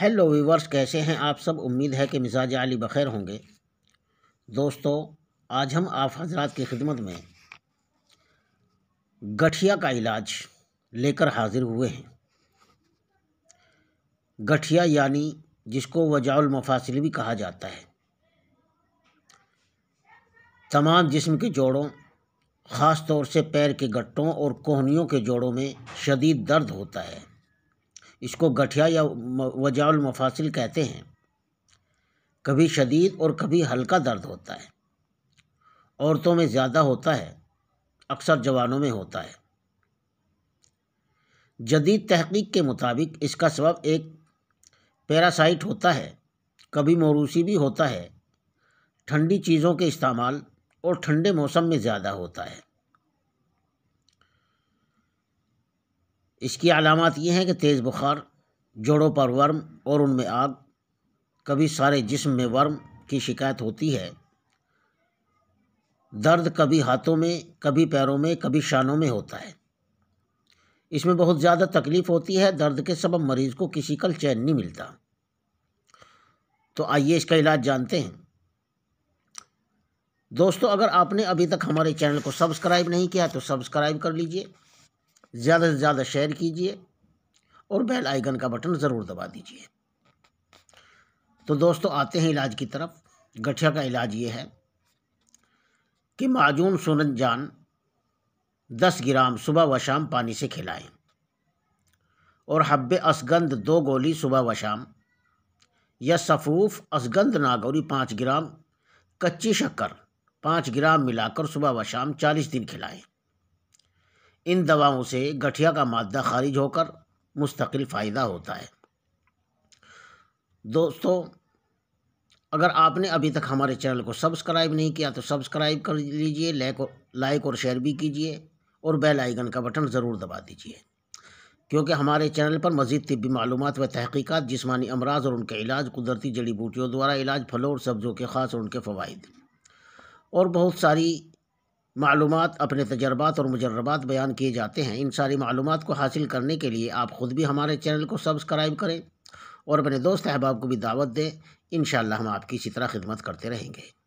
hello viewers कैसे हैं आप सब उम्मीद है कि मिजाज अली बखैर होंगे दोस्तों आज हम आप हजरात की खिदमत में गठिया का इलाज लेकर हाजिर हुए हैं गठिया यानी जिसको वजाउल मफासिल भी कहा जाता है तमाम जिस्म के जोड़ों ख़ास तौर से पैर के गट्टों और कोहनियों के जोड़ों में शदीद दर्द होता है इसको गठिया या वजाउल मफासिल कहते हैं कभी शदीद और कभी हल्का दर्द होता है औरतों में ज़्यादा होता है अक्सर जवानों में होता है जदीद तहकीक के मुताबिक इसका सबब एक पैरासाइट होता है कभी मौरूसी भी होता है ठंडी चीज़ों के इस्तेमाल और ठंडे मौसम में ज़्यादा होता है इसकी अलामत ये हैं कि तेज़ बुखार जोड़ों पर वर्म और उनमें आग कभी सारे जिस्म में वर्म की शिकायत होती है दर्द कभी हाथों में कभी पैरों में कभी शानों में होता है इसमें बहुत ज़्यादा तकलीफ़ होती है दर्द के सबब मरीज़ को किसी कल चैन नहीं मिलता तो आइए इसका इलाज जानते हैं दोस्तों अगर आपने अभी तक हमारे चैनल को सब्सक्राइब नहीं किया तो सब्सक्राइब कर लीजिए ज़्यादा से ज़्यादा शेयर कीजिए और बेल आइकन का बटन ज़रूर दबा दीजिए तो दोस्तों आते हैं इलाज की तरफ गठिया का इलाज ये है कि माजून सुनन जान दस ग्राम सुबह व शाम पानी से खिलाएं और हब्बे असगंध दो गोली सुबह व शाम या सफूफ असगंध नागौरी पाँच ग्राम कच्ची शक्कर पाँच ग्राम मिलाकर सुबह व शाम चालीस दिन खिलाएं इन दवाओं से गठिया का मादा खारिज होकर मुस्तकिल फ़ायदा होता है दोस्तों अगर आपने अभी तक हमारे चैनल को सब्सक्राइब नहीं किया तो सब्सक्राइब कर लीजिए लाइक और लाइक और शेयर भी कीजिए और बेल आइकन का बटन ज़रूर दबा दीजिए क्योंकि हमारे चैनल पर मजीद तबी मालूम व तहकीक़ात जिसमानी अमराज और उनके इलाज कुदरती जड़ी बूटियों द्वारा इलाज फलों और सब्ज़ों के ख़ास और उनके फ़वाद और बहुत सारी मालूम अपने तजर्बात और मुजर्रबात बयान किए जाते हैं इन सारी मालूम को हासिल करने के लिए आप ख़ुद भी हमारे चैनल को सब्सक्राइब करें और अपने दोस्त अहबाब को भी दावत दें इन हम आपकी इसी तरह खिदमत करते रहेंगे